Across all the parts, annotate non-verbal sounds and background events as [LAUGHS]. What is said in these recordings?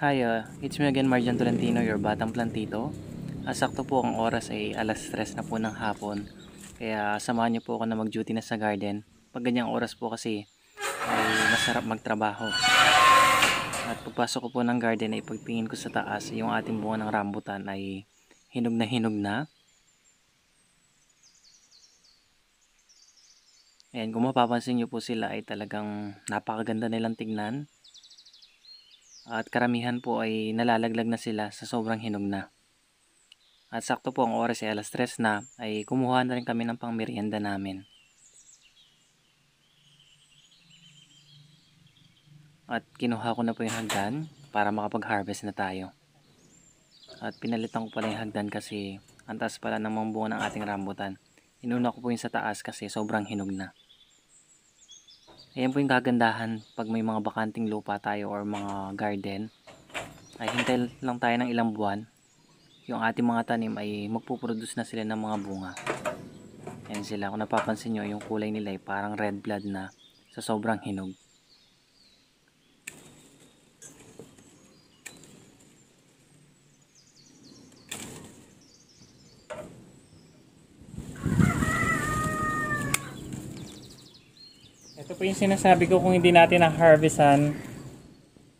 Hi, uh, it's me again Marjan Tolentino, your Batang Plantito. Uh, sakto po ang oras ay alas 3 na po ng hapon. Kaya samahan niyo po ako na mag-duty na sa garden. Pag ganyang oras po kasi ay masarap magtrabaho. At pagpasok ko po ng garden ay pagtingin ko sa taas yung ating bunga ng rambutan ay hinog na hinog na. Ayan, kung mapapansin nyo po sila ay talagang napakaganda nilang tignan at karamihan po ay nalalaglag na sila sa sobrang hinog na. At sakto po ang oras ay alas 3 na ay kumuha na rin kami ng pangmerienda namin. At kinuha ko na po yung hagdan para makapag-harvest na tayo. At pinalitan ko pala yung hagdan kasi antas pala ng mga ng ating rambutan. Inuna ko po yung sa taas kasi sobrang hinog na. Ayan po yung kagandahan pag may mga bakanting lupa tayo or mga garden. Ay hintay lang tayo ng ilang buwan. Yung ating mga tanim ay magpuproduce na sila ng mga bunga. Ayan sila. Kung napapansin nyo, yung kulay nila ay parang red blood na sa sobrang hinog. po yung sinasabi ko kung hindi natin na-harvestan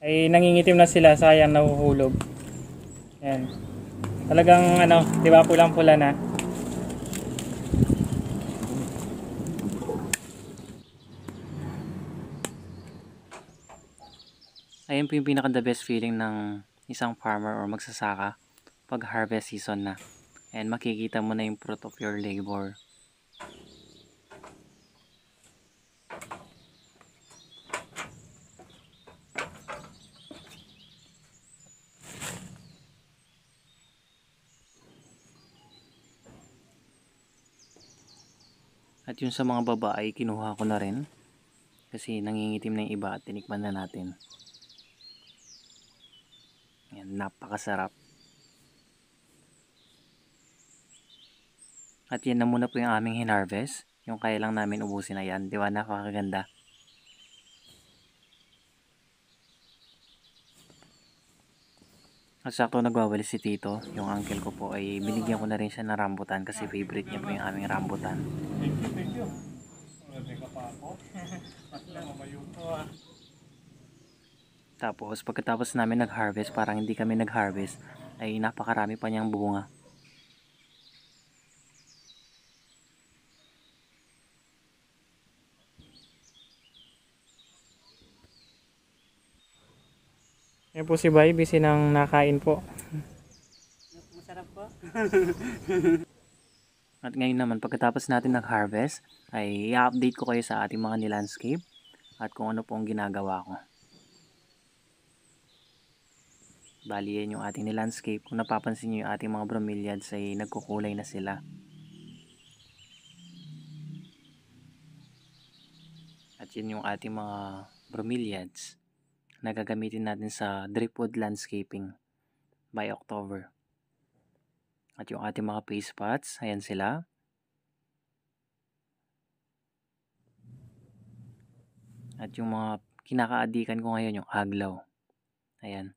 ay nangingitim na sila, sayang nahuhulog. Yan. Talagang ano, 'di ba pulang-pula na. ayun po yung pinaka the best feeling ng isang farmer or magsasaka pag harvest season na. And makikita mo na yung fruit of your labor. At yung sa mga babae, kinuha ko na rin. Kasi nangingitim na yung iba tinikman na natin. Yan, napakasarap. At yan na muna po yung aming hinarvest. Yung kaya lang namin ubusin na yan. Di ba? Nakakaganda. At sakto nagwawalis si Tito, yung uncle ko po ay binigyan ko na rin siya ng rambutan kasi favorite niya po yung aming rambutan. Thank you, thank you. Tapos pagkatapos namin nag-harvest, parang hindi kami nag-harvest, ay napakarami pa niyang bunga. Yan po si Bay, busy nang nakain po. Masarap po. [LAUGHS] At ngayon naman, pagkatapos natin nag-harvest, ay i-update ko kayo sa ating mga nilandscape at kung ano po ang ginagawa ko. Bali yan yung ating nilandscape. Kung napapansin nyo yung ating mga bromeliads ay nagkukulay na sila. At yan yung ating mga bromeliads na gagamitin natin sa dripwood landscaping by October. At yung ating mga paste pots, ayan sila. At yung mga kinakaadikan ko ngayon, yung aglaw. Ayan.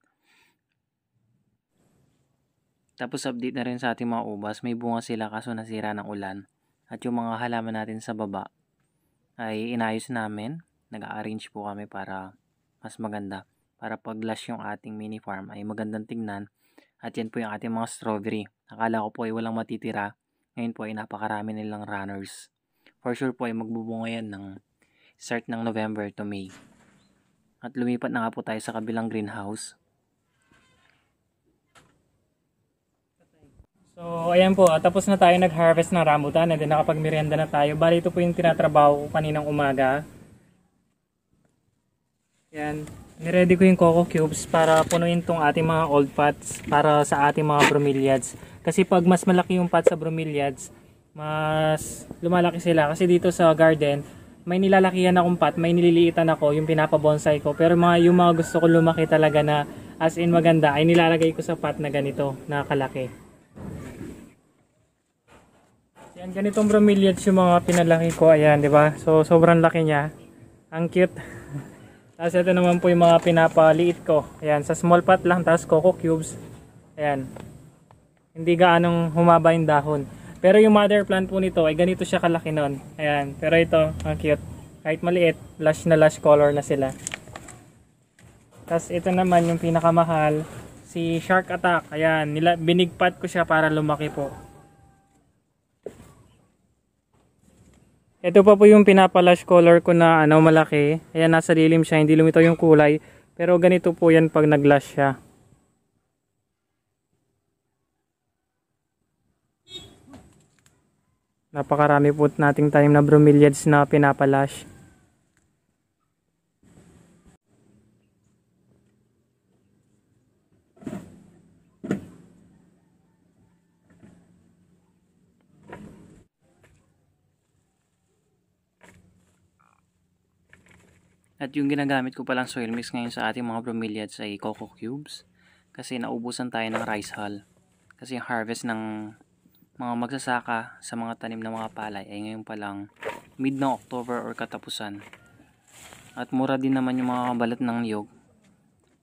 Tapos update na rin sa ating mga ubas, may bunga sila kaso nasira ng ulan. At yung mga halaman natin sa baba ay inayos namin. Nag-arrange po kami para mas maganda para pag lush yung ating mini farm ay magandang tingnan at yan po yung ating mga strawberry. Akala ko po ay walang matitira. Ngayon po ay napakarami nilang runners. For sure po ay magbubunga yan ng start ng November to May. At lumipat na nga po tayo sa kabilang greenhouse. So, ayan po, tapos na tayo nag-harvest ng rambutan and then nakapag-merienda na tayo. Bali, ito po yung tinatrabaho ko kaninang umaga. Yan. Niready ko yung coco cubes para punuin tong ating mga old pots para sa ating mga bromeliads. Kasi pag mas malaki yung pot sa bromeliads, mas lumalaki sila. Kasi dito sa garden, may nilalakihan akong pot, may nililiitan ako yung pinapabonsai ko. Pero mga, yung mga gusto ko lumaki talaga na as in maganda ay nilalagay ko sa pot na ganito, na kalaki. Yan, ganitong bromeliads yung mga pinalaki ko. Ayan, di ba? So, sobrang laki niya. Ang cute. Tapos ito naman po yung mga pinapaliit ko. Ayan, sa small pot lang. Tapos coco cubes. Ayan. Hindi gaanong humaba yung dahon. Pero yung mother plant po nito ay ganito siya kalaki nun. Ayan. Pero ito, ang cute. Kahit maliit, lush na lush color na sila. Tapos ito naman yung pinakamahal. Si Shark Attack. Ayan. Nila, binigpat ko siya para lumaki po. Ito pa po yung pinapalash color ko na ano malaki. Ayan nasa lilim siya, hindi lumitaw yung kulay. Pero ganito po yan pag naglash siya. Napakarami po nating time na bromeliads na pinapalash. At yung ginagamit ko palang soil mix ngayon sa ating mga bromeliads ay coco cubes. Kasi naubusan tayo ng rice hull. Kasi yung harvest ng mga magsasaka sa mga tanim ng mga palay ay ngayon palang mid ng October or katapusan. At mura din naman yung mga kabalat ng niyog.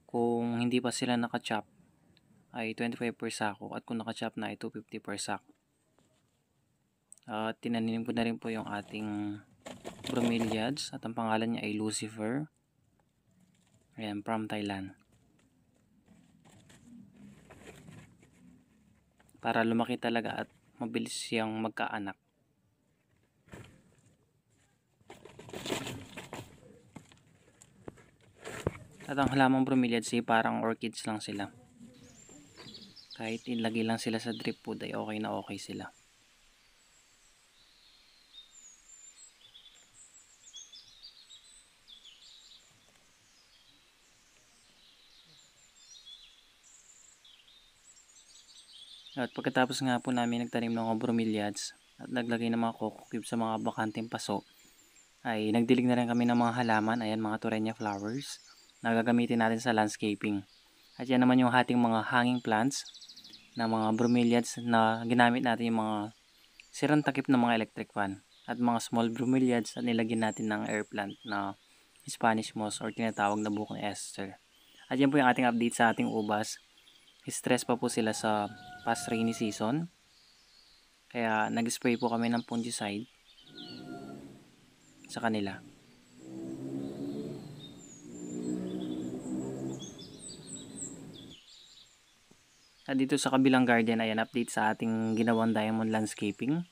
Kung hindi pa sila nakachop ay 25 per sako at kung nakachop na ay 250 per sak. At tinanim ko na rin po yung ating bromeliads at ang pangalan niya ay Lucifer. Ayan, from Thailand. Para lumaki talaga at mabilis siyang magkaanak. At ang halamang bromeliads ay parang orchids lang sila. Kahit ilagay lang sila sa drip food ay okay na okay sila. At pagkatapos nga po namin nagtanim ng mga bromeliads at naglagay ng mga coco cube sa mga bakanteng paso, ay nagdilig na rin kami ng mga halaman, ayan mga torenya flowers, na gagamitin natin sa landscaping. At yan naman yung ating mga hanging plants na mga bromeliads na ginamit natin yung mga sirang takip ng mga electric fan at mga small bromeliads at nilagyan natin ng air plant na Spanish moss or tinatawag na bukong ester. At yan po yung ating update sa ating ubas stress pa po sila sa past rainy season. Kaya nag-spray po kami ng fungicide sa kanila. At dito sa kabilang garden, ayan, update sa ating ginawang diamond landscaping.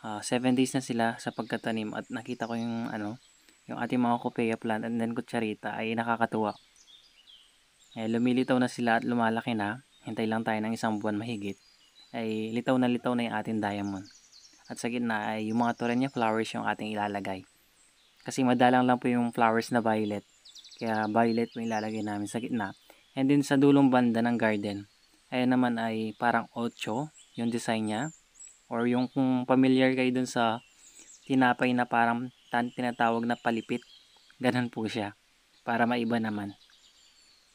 7 uh, ah, days na sila sa pagkatanim at nakita ko yung ano, yung ating mga kopea plant and then kutsarita ay nakakatuwa. Eh, lumilitaw na sila at lumalaki na. Hintay lang tayo ng isang buwan mahigit. Ay litaw na litaw na yung ating diamond. At sa gitna ay yung mga torenya flowers yung ating ilalagay. Kasi madalang lang po yung flowers na violet. Kaya violet po ilalagay namin sa gitna. And then sa dulong banda ng garden, ay naman ay parang ocho yung design niya. Or yung kung familiar kayo dun sa tinapay na parang tinatawag na palipit. Ganun po siya. Para maiba naman.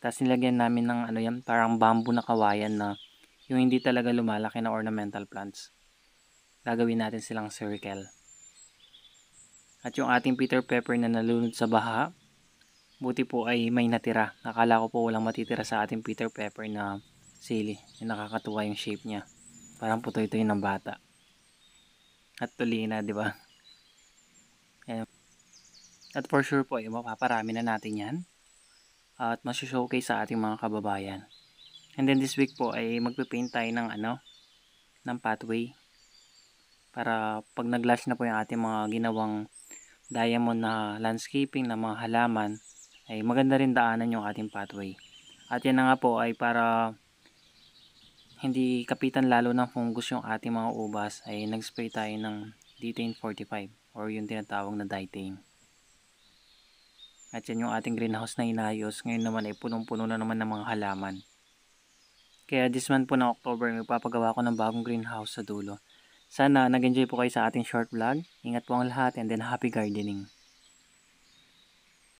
Tapos nilagyan namin ng ano yan, parang bamboo na kawayan na yung hindi talaga lumalaki na ornamental plants. Gagawin natin silang circle. At yung ating Peter Pepper na nalunod sa baha, buti po ay may natira. Akala ko po walang matitira sa ating Peter Pepper na sili. Yung nakakatuwa yung shape niya. Parang putoy-toy ng bata. At tuloy na, di ba? At for sure po, eh, mapaparami na natin yan at masyo-showcase sa ating mga kababayan. And then this week po ay magpipaint tayo ng ano, ng pathway para pag naglash na po yung ating mga ginawang diamond na landscaping na mga halaman ay maganda rin daanan yung ating pathway. At yan na nga po ay para hindi kapitan lalo ng fungus yung ating mga ubas ay nag-spray tayo ng Ditane 45 or yung tinatawag na Ditane. At yan yung ating greenhouse na inayos. Ngayon naman ay punong-puno na naman ng mga halaman. Kaya this month po ng October, magpapagawa ko ng bagong greenhouse sa dulo. Sana nag-enjoy po kayo sa ating short vlog. Ingat po ang lahat and then happy gardening.